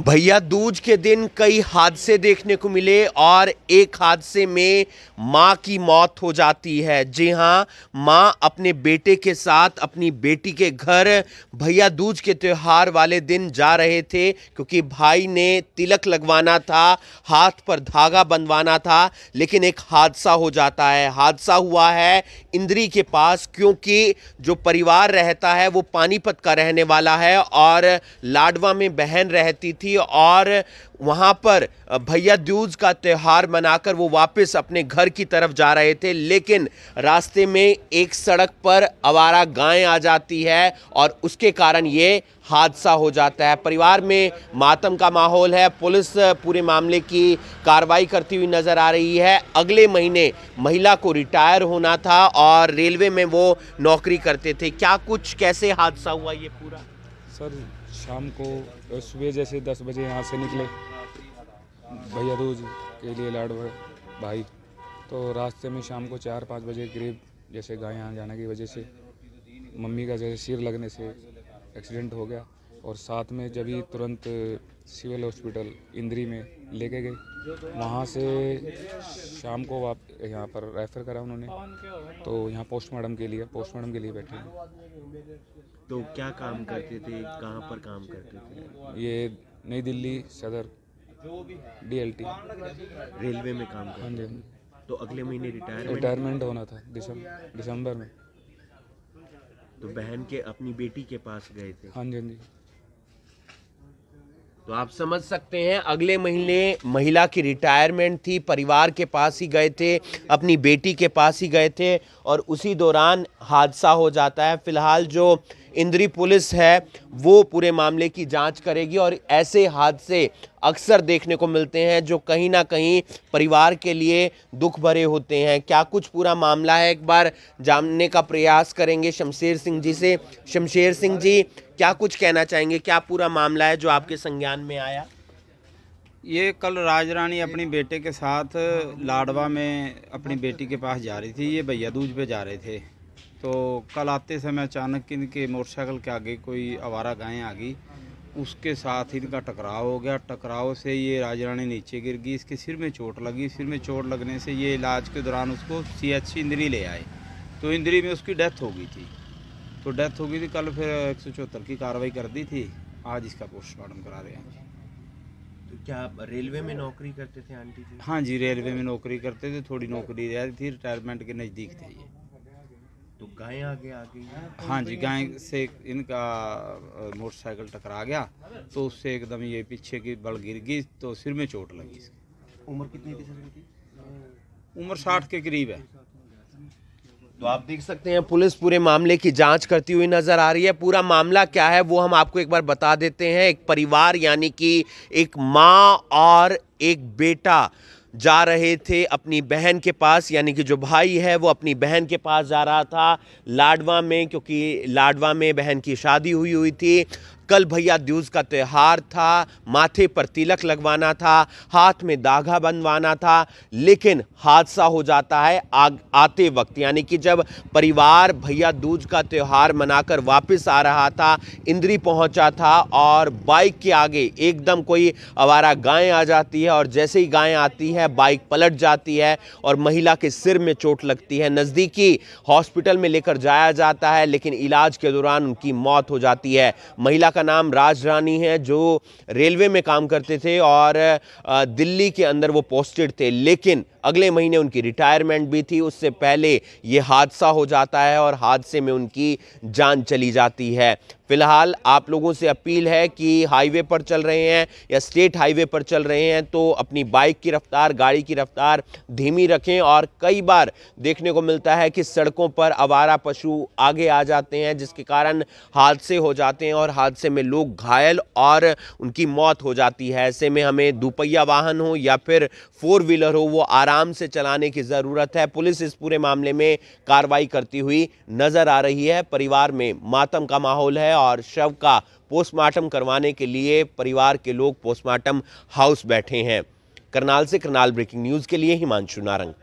भैया दूज के दिन कई हादसे देखने को मिले और एक हादसे में माँ की मौत हो जाती है जी हाँ माँ अपने बेटे के साथ अपनी बेटी के घर भैया दूज के त्यौहार वाले दिन जा रहे थे क्योंकि भाई ने तिलक लगवाना था हाथ पर धागा बंधवाना था लेकिन एक हादसा हो जाता है हादसा हुआ है इंद्री के पास क्योंकि जो परिवार रहता है वो पानीपत का रहने वाला है और लाडवा में बहन रहती थी और वहाँ पर भैया दूज का त्यौहार मनाकर वो वापस अपने घर की तरफ जा रहे थे लेकिन रास्ते में एक सड़क पर आवारा गायें आ जाती है और उसके कारण ये हादसा हो जाता है परिवार में मातम का माहौल है पुलिस पूरे मामले की कार्रवाई करती हुई नज़र आ रही है अगले महीने महिला को रिटायर होना था और रेलवे में वो नौकरी करते थे क्या कुछ कैसे हादसा हुआ ये पूरा सर शाम को सुबह जैसे दस बजे यहाँ से निकले भैया दूज के लिए लाड भाई तो रास्ते में शाम को चार पाँच बजे करीब जैसे गाय यहाँ जाने की वजह से मम्मी का जैसे सिर लगने से एक्सीडेंट हो गया और साथ में जब ही तुरंत सिविल हॉस्पिटल इंद्री में लेके गए वहाँ से शाम को वाप यहाँ पर रेफ़र करा उन्होंने तो यहाँ पोस्टमार्टम के लिए पोस्टमार्टम के लिए बैठे हैं तो क्या काम करते थे कहाँ पर काम करते थे ये नई दिल्ली सदर डीएलटी रेलवे में काम हाँ, हाँ जी तो अगले महीने रिटायरमेंट रिटायरमेंट होना था दिसंबर में तो बहन के अपनी बेटी के पास गए थे हाँ जी हाँ जी तो आप समझ सकते हैं अगले महीने महिला की रिटायरमेंट थी परिवार के पास ही गए थे अपनी बेटी के पास ही गए थे और उसी दौरान हादसा हो जाता है फिलहाल जो इंद्री पुलिस है वो पूरे मामले की जांच करेगी और ऐसे हादसे अक्सर देखने को मिलते हैं जो कहीं ना कहीं परिवार के लिए दुख भरे होते हैं क्या कुछ पूरा मामला है एक बार जानने का प्रयास करेंगे शमशेर सिंह जी से शमशेर सिंह जी क्या कुछ कहना चाहेंगे क्या पूरा मामला है जो आपके संज्ञान में आया ये कल राज रानी अपनी बेटे के साथ लाडवा में अपनी बेटी के पास जा रही थी ये भैया दूज पे जा रहे थे तो कल आते समय अचानक इनके मोटरसाइकिल के आगे कोई आवारा गायें आ गई उसके साथ इनका टकराव हो गया टकराव से ये राज रानी नीचे गिर गई इसके सिर में चोट लगी सिर में चोट लगने से ये इलाज के दौरान उसको सी एच इंद्री ले आए तो इंद्री में उसकी डेथ हो गई थी तो डेथ हो गई थी कल फिर एक की कार्रवाई कर दी थी आज इसका पोस्टमार्टम करा रहे हैं जी तो क्या रेलवे में नौकरी करते थे आंटी जी हाँ जी रेलवे में नौकरी करते थे थोड़ी नौकरी रह थी रिटायरमेंट के नज़दीक थे ये तो गाय आगे आ गई हाँ जी गाय से इनका मोटरसाइकिल टकरा गया तो उससे एकदम ये पीछे की बल गिर गई तो सिर में चोट लगी उम्र कितनी थी उम्र साठ के करीब है तो आप देख सकते हैं पुलिस पूरे मामले की जांच करती हुई नज़र आ रही है पूरा मामला क्या है वो हम आपको एक बार बता देते हैं एक परिवार यानी कि एक माँ और एक बेटा जा रहे थे अपनी बहन के पास यानी कि जो भाई है वो अपनी बहन के पास जा रहा था लाडवा में क्योंकि लाडवा में बहन की शादी हुई हुई थी कल भैया दूज का त्यौहार था माथे पर तिलक लगवाना था हाथ में धागा बनवाना था लेकिन हादसा हो जाता है आग आते वक्त यानी कि जब परिवार भैया दूज का त्यौहार मनाकर वापस आ रहा था इंद्री पहुंचा था और बाइक के आगे एकदम कोई आवारा गाय आ जाती है और जैसे ही गाय आती है बाइक पलट जाती है और महिला के सिर में चोट लगती है नज़दीकी हॉस्पिटल में लेकर जाया जाता है लेकिन इलाज के दौरान उनकी मौत हो जाती है महिला का नाम राज रानी है जो रेलवे में काम करते थे और दिल्ली के अंदर वो पोस्टेड थे लेकिन अगले महीने उनकी रिटायरमेंट भी थी उससे पहले ये हादसा हो जाता है और हादसे में उनकी जान चली जाती है फिलहाल आप लोगों से अपील है कि हाईवे पर चल रहे हैं या स्टेट हाईवे पर चल रहे हैं तो अपनी बाइक की रफ्तार गाड़ी की रफ्तार धीमी रखें और कई बार देखने को मिलता है कि सड़कों पर आवारा पशु आगे आ जाते हैं जिसके कारण हादसे हो जाते हैं और हादसे में लोग घायल और उनकी मौत हो जाती है ऐसे में हमें दुपहिया वाहन हो या फिर फोर व्हीलर हो वो आराम आराम से चलाने की ज़रूरत है पुलिस इस पूरे मामले में कार्रवाई करती हुई नज़र आ रही है परिवार में मातम का माहौल है और शव का पोस्टमार्टम करवाने के लिए परिवार के लोग पोस्टमार्टम हाउस बैठे हैं करनाल से करनाल ब्रेकिंग न्यूज़ के लिए हिमांशु नारंग